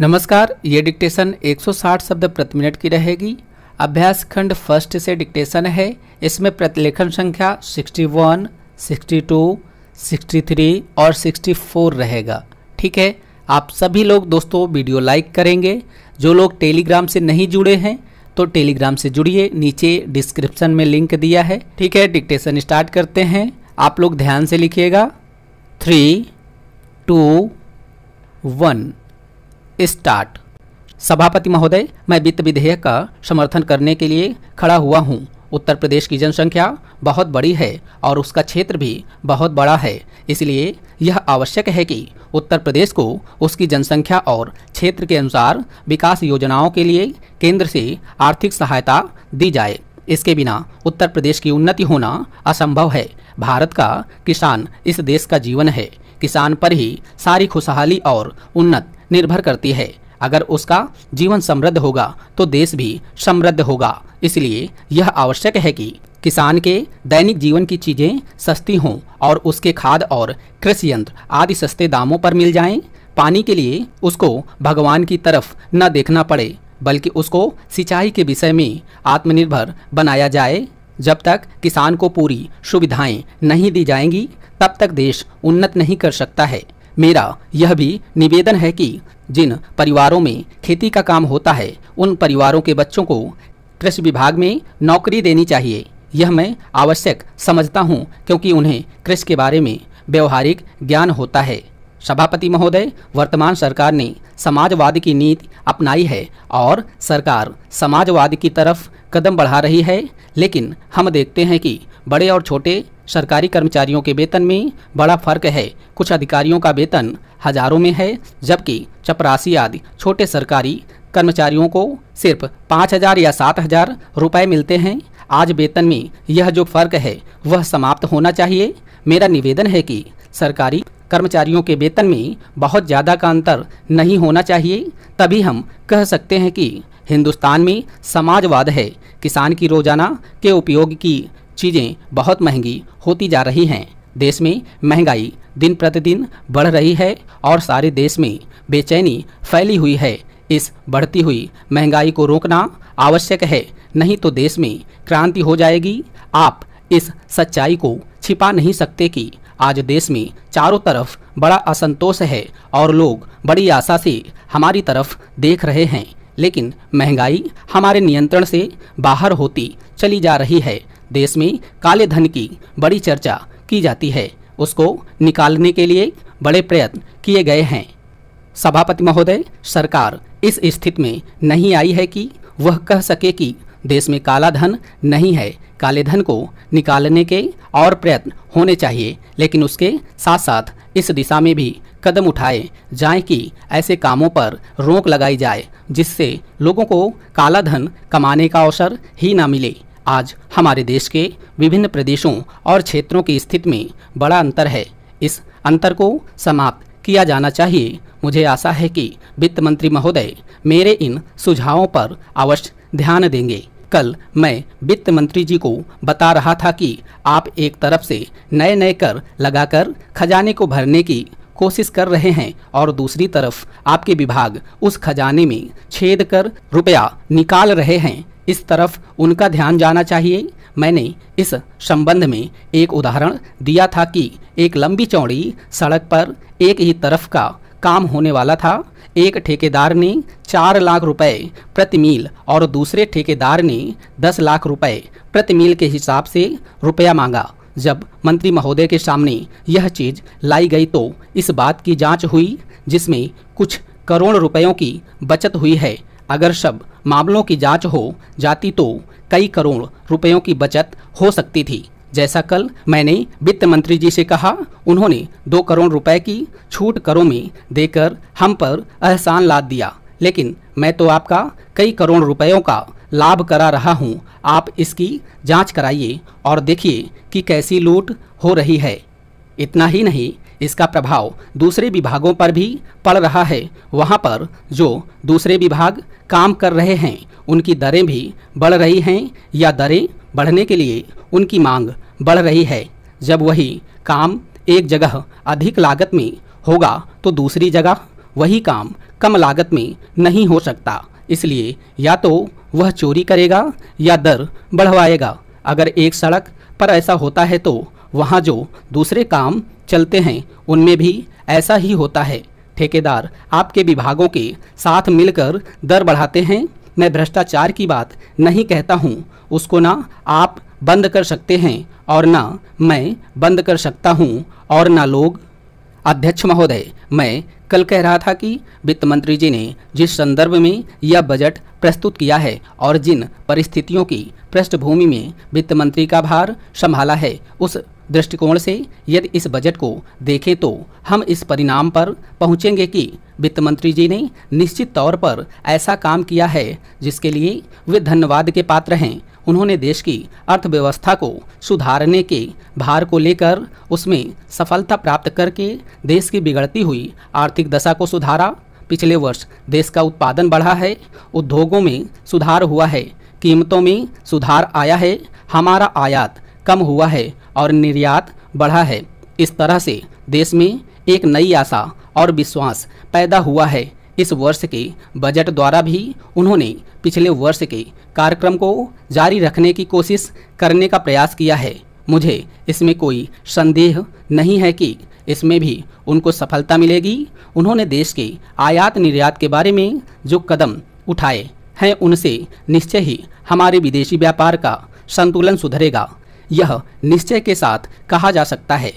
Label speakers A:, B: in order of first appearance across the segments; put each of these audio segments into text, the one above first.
A: नमस्कार ये डिक्टेशन 160 शब्द प्रति मिनट की रहेगी अभ्यास खंड फर्स्ट से डिक्टेशन है इसमें प्रतिलेखन संख्या 61, 62, 63 और 64 रहेगा ठीक है आप सभी लोग दोस्तों वीडियो लाइक करेंगे जो लोग टेलीग्राम से नहीं जुड़े हैं तो टेलीग्राम से जुड़िए नीचे डिस्क्रिप्शन में लिंक दिया है ठीक है डिक्टेशन स्टार्ट करते हैं आप लोग ध्यान से लिखिएगा थ्री टू वन स्टार्ट सभापति महोदय मैं वित्त विधेयक का समर्थन करने के लिए खड़ा हुआ हूँ उत्तर प्रदेश की जनसंख्या बहुत बड़ी है और उसका क्षेत्र भी बहुत बड़ा है इसलिए यह आवश्यक है कि उत्तर प्रदेश को उसकी जनसंख्या और क्षेत्र के अनुसार विकास योजनाओं के लिए केंद्र से आर्थिक सहायता दी जाए इसके बिना उत्तर प्रदेश की उन्नति होना असंभव है भारत का किसान इस देश का जीवन है किसान पर ही सारी खुशहाली और उन्नत निर्भर करती है अगर उसका जीवन समृद्ध होगा तो देश भी समृद्ध होगा इसलिए यह आवश्यक है कि किसान के दैनिक जीवन की चीजें सस्ती हों और उसके खाद और कृषि यंत्र आदि सस्ते दामों पर मिल जाएं पानी के लिए उसको भगवान की तरफ न देखना पड़े बल्कि उसको सिंचाई के विषय में आत्मनिर्भर बनाया जाए जब तक किसान को पूरी सुविधाएं नहीं दी जाएंगी तब तक देश उन्नत नहीं कर सकता है मेरा यह भी निवेदन है कि जिन परिवारों में खेती का काम होता है उन परिवारों के बच्चों को कृषि विभाग में नौकरी देनी चाहिए यह मैं आवश्यक समझता हूँ क्योंकि उन्हें कृषि के बारे में व्यवहारिक ज्ञान होता है सभापति महोदय वर्तमान सरकार ने समाजवाद की नीति अपनाई है और सरकार समाजवाद की तरफ कदम बढ़ा रही है लेकिन हम देखते हैं कि बड़े और छोटे सरकारी कर्मचारियों के वेतन में बड़ा फर्क है कुछ अधिकारियों का वेतन हजारों में है जबकि चपरासी आदि छोटे सरकारी कर्मचारियों को सिर्फ पाँच हजार या सात हजार रुपये मिलते हैं आज वेतन में यह जो फर्क है वह समाप्त होना चाहिए मेरा निवेदन है कि सरकारी कर्मचारियों के वेतन में बहुत ज़्यादा का अंतर नहीं होना चाहिए तभी हम कह सकते हैं कि हिंदुस्तान में समाजवाद है किसान की रोजाना के उपयोग की चीज़ें बहुत महंगी होती जा रही हैं देश में महंगाई दिन प्रतिदिन बढ़ रही है और सारे देश में बेचैनी फैली हुई है इस बढ़ती हुई महंगाई को रोकना आवश्यक है नहीं तो देश में क्रांति हो जाएगी आप इस सच्चाई को छिपा नहीं सकते कि आज देश में चारों तरफ बड़ा असंतोष है और लोग बड़ी आशा से हमारी तरफ देख रहे हैं लेकिन महंगाई हमारे नियंत्रण से बाहर होती चली जा रही है देश में काले धन की बड़ी चर्चा की जाती है उसको निकालने के लिए बड़े प्रयत्न किए गए हैं सभापति महोदय सरकार इस स्थिति में नहीं आई है कि वह कह सके कि देश में काला धन नहीं है काले धन को निकालने के और प्रयत्न होने चाहिए लेकिन उसके साथ साथ इस दिशा में भी कदम उठाए जाए कि ऐसे कामों पर रोक लगाई जाए जिससे लोगों को काला धन कमाने का अवसर ही ना मिले आज हमारे देश के विभिन्न प्रदेशों और क्षेत्रों की स्थिति में बड़ा अंतर है इस अंतर को समाप्त किया जाना चाहिए मुझे आशा है कि वित्त मंत्री महोदय मेरे इन सुझावों पर अवश्य ध्यान देंगे कल मैं वित्त मंत्री जी को बता रहा था कि आप एक तरफ से नए नए कर लगाकर खजाने को भरने की कोशिश कर रहे हैं और दूसरी तरफ आपके विभाग उस खजाने में छेद कर रुपया निकाल रहे हैं इस तरफ उनका ध्यान जाना चाहिए मैंने इस संबंध में एक उदाहरण दिया था कि एक लंबी चौड़ी सड़क पर एक ही तरफ का काम होने वाला था एक ठेकेदार ने चार लाख रुपए प्रति मील और दूसरे ठेकेदार ने दस लाख रुपए प्रति मील के हिसाब से रुपया मांगा जब मंत्री महोदय के सामने यह चीज लाई गई तो इस बात की जांच हुई जिसमें कुछ करोड़ रुपयों की बचत हुई है अगर सब मामलों की जांच हो जाती तो कई करोड़ रुपयों की बचत हो सकती थी जैसा कल मैंने वित्त मंत्री जी से कहा उन्होंने दो करोड़ रुपए की छूट करों में देकर हम पर एहसान लाद दिया लेकिन मैं तो आपका कई करोड़ रुपयों का लाभ करा रहा हूं आप इसकी जांच कराइए और देखिए कि कैसी लूट हो रही है इतना ही नहीं इसका प्रभाव दूसरे विभागों पर भी पड़ रहा है वहाँ पर जो दूसरे विभाग काम कर रहे हैं उनकी दरें भी बढ़ रही हैं या दरें बढ़ने के लिए उनकी मांग बढ़ रही है जब वही काम एक जगह अधिक लागत में होगा तो दूसरी जगह वही काम कम लागत में नहीं हो सकता इसलिए या तो वह चोरी करेगा या दर बढ़वाएगा अगर एक सड़क पर ऐसा होता है तो वहाँ जो दूसरे काम चलते हैं उनमें भी ऐसा ही होता है ठेकेदार आपके विभागों के साथ मिलकर दर बढ़ाते हैं मैं भ्रष्टाचार की बात नहीं कहता हूँ उसको ना आप बंद कर सकते हैं और ना मैं बंद कर सकता हूँ और ना लोग अध्यक्ष महोदय मैं कल कह रहा था कि वित्त मंत्री जी ने जिस संदर्भ में यह बजट प्रस्तुत किया है और जिन परिस्थितियों की पृष्ठभूमि में वित्त मंत्री का भार संभाला है उस दृष्टिकोण से यदि इस बजट को देखें तो हम इस परिणाम पर पहुंचेंगे कि वित्त मंत्री जी ने निश्चित तौर पर ऐसा काम किया है जिसके लिए वे धन्यवाद के पात्र हैं उन्होंने देश की अर्थव्यवस्था को सुधारने के भार को लेकर उसमें सफलता प्राप्त करके देश की बिगड़ती हुई आर्थिक दशा को सुधारा पिछले वर्ष देश का उत्पादन बढ़ा है उद्योगों में सुधार हुआ है कीमतों में सुधार आया है हमारा आयात कम हुआ है और निर्यात बढ़ा है इस तरह से देश में एक नई आशा और विश्वास पैदा हुआ है इस वर्ष के बजट द्वारा भी उन्होंने पिछले वर्ष के कार्यक्रम को जारी रखने की कोशिश करने का प्रयास किया है मुझे इसमें कोई संदेह नहीं है कि इसमें भी उनको सफलता मिलेगी उन्होंने देश के आयात निर्यात के बारे में जो कदम उठाए हैं उनसे निश्चय ही हमारे विदेशी व्यापार का संतुलन सुधरेगा यह निश्चय के साथ कहा जा सकता है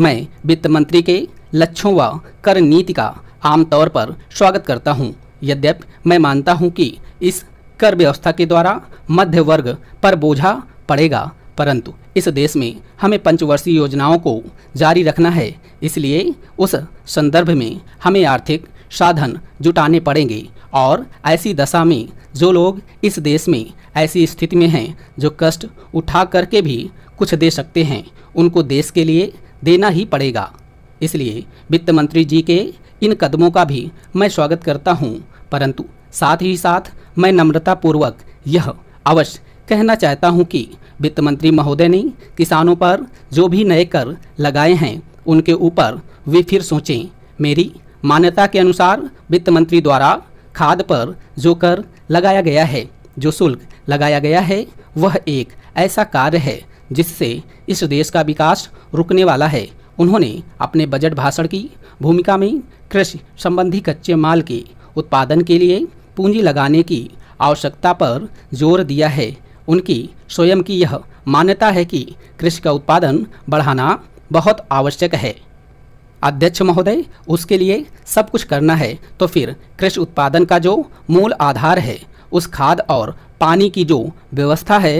A: मैं वित्त मंत्री के लक्ष्यों व कर नीति का आमतौर पर स्वागत करता हूँ यद्यप मैं मानता हूँ कि इस कर व्यवस्था के द्वारा मध्य वर्ग पर बोझा पड़ेगा परंतु इस देश में हमें पंचवर्षीय योजनाओं को जारी रखना है इसलिए उस संदर्भ में हमें आर्थिक साधन जुटाने पड़ेंगे और ऐसी दशा में जो लोग इस देश में ऐसी स्थिति में हैं जो कष्ट उठा करके भी कुछ दे सकते हैं उनको देश के लिए देना ही पड़ेगा इसलिए वित्त मंत्री जी के इन कदमों का भी मैं स्वागत करता हूं, परंतु साथ ही साथ मैं नम्रतापूर्वक यह अवश्य कहना चाहता हूं कि वित्त मंत्री महोदय ने किसानों पर जो भी नए कर लगाए हैं उनके ऊपर वे फिर सोचें मेरी मान्यता के अनुसार वित्त मंत्री द्वारा खाद पर जो कर लगाया गया है जो शुल्क लगाया गया है वह एक ऐसा कार्य है जिससे इस देश का विकास रुकने वाला है उन्होंने अपने बजट भाषण की भूमिका में कृषि संबंधी कच्चे माल के उत्पादन के लिए पूंजी लगाने की आवश्यकता पर जोर दिया है उनकी स्वयं की यह मान्यता है कि कृषि का उत्पादन बढ़ाना बहुत आवश्यक है अध्यक्ष महोदय उसके लिए सब कुछ करना है तो फिर कृषि उत्पादन का जो मूल आधार है उस खाद और पानी की जो व्यवस्था है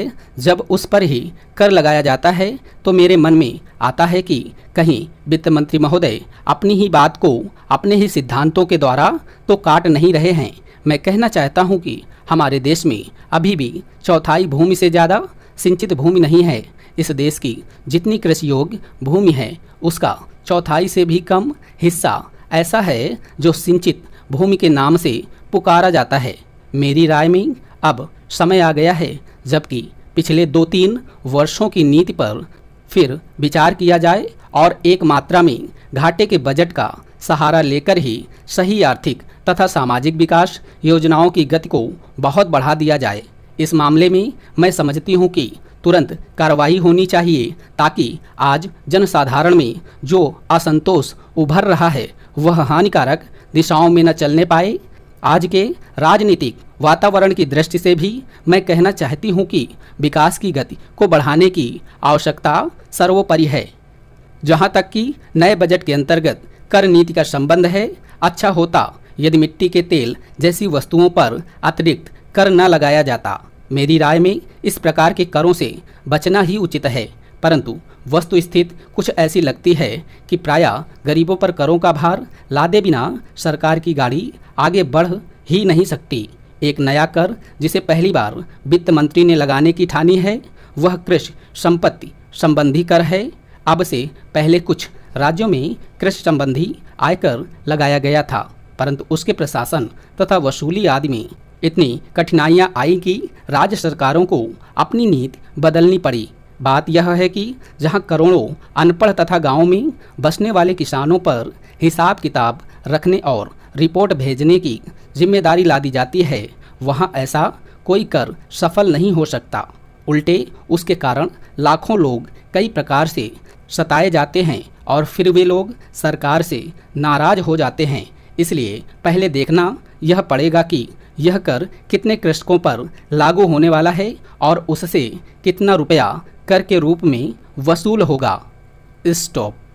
A: जब उस पर ही कर लगाया जाता है तो मेरे मन में आता है कि कहीं वित्त मंत्री महोदय अपनी ही बात को अपने ही सिद्धांतों के द्वारा तो काट नहीं रहे हैं मैं कहना चाहता हूं कि हमारे देश में अभी भी चौथाई भूमि से ज़्यादा सिंचित भूमि नहीं है इस देश की जितनी कृषि योग्य भूमि है उसका चौथाई से भी कम हिस्सा ऐसा है जो सिंचित भूमि के नाम से पुकारा जाता है मेरी राय में अब समय आ गया है जबकि पिछले दो तीन वर्षों की नीति पर फिर विचार किया जाए और एक मात्रा में घाटे के बजट का सहारा लेकर ही सही आर्थिक तथा सामाजिक विकास योजनाओं की गति को बहुत बढ़ा दिया जाए इस मामले में मैं समझती हूँ कि तुरंत कार्रवाई होनी चाहिए ताकि आज जनसाधारण में जो असंतोष उभर रहा है वह हानिकारक दिशाओं में न चलने पाए आज के राजनीतिक वातावरण की दृष्टि से भी मैं कहना चाहती हूँ कि विकास की गति को बढ़ाने की आवश्यकता सर्वोपरि है जहाँ तक कि नए बजट के अंतर्गत कर नीति का संबंध है अच्छा होता यदि मिट्टी के तेल जैसी वस्तुओं पर अतिरिक्त कर न लगाया जाता मेरी राय में इस प्रकार के करों से बचना ही उचित है परंतु वस्तु स्थित कुछ ऐसी लगती है कि प्रायः गरीबों पर करों का भार लादे बिना सरकार की गाड़ी आगे बढ़ ही नहीं सकती एक नया कर जिसे पहली बार वित्त मंत्री ने लगाने की ठानी है वह कृषि संपत्ति संबंधी कर है अब से पहले कुछ राज्यों में कृषि संबंधी आयकर लगाया गया था परंतु उसके प्रशासन तथा वसूली आदि में इतनी कठिनाइयां आई कि राज्य सरकारों को अपनी नीति बदलनी पड़ी बात यह है कि जहां करोड़ों अनपढ़ तथा गांवों में बसने वाले किसानों पर हिसाब किताब रखने और रिपोर्ट भेजने की जिम्मेदारी लादी जाती है वहां ऐसा कोई कर सफल नहीं हो सकता उल्टे उसके कारण लाखों लोग कई प्रकार से सताए जाते हैं और फिर वे लोग सरकार से नाराज हो जाते हैं इसलिए पहले देखना यह पड़ेगा कि यह कर कितने कृषकों पर लागू होने वाला है और उससे कितना रुपया कर के रूप में वसूल होगा स्टॉप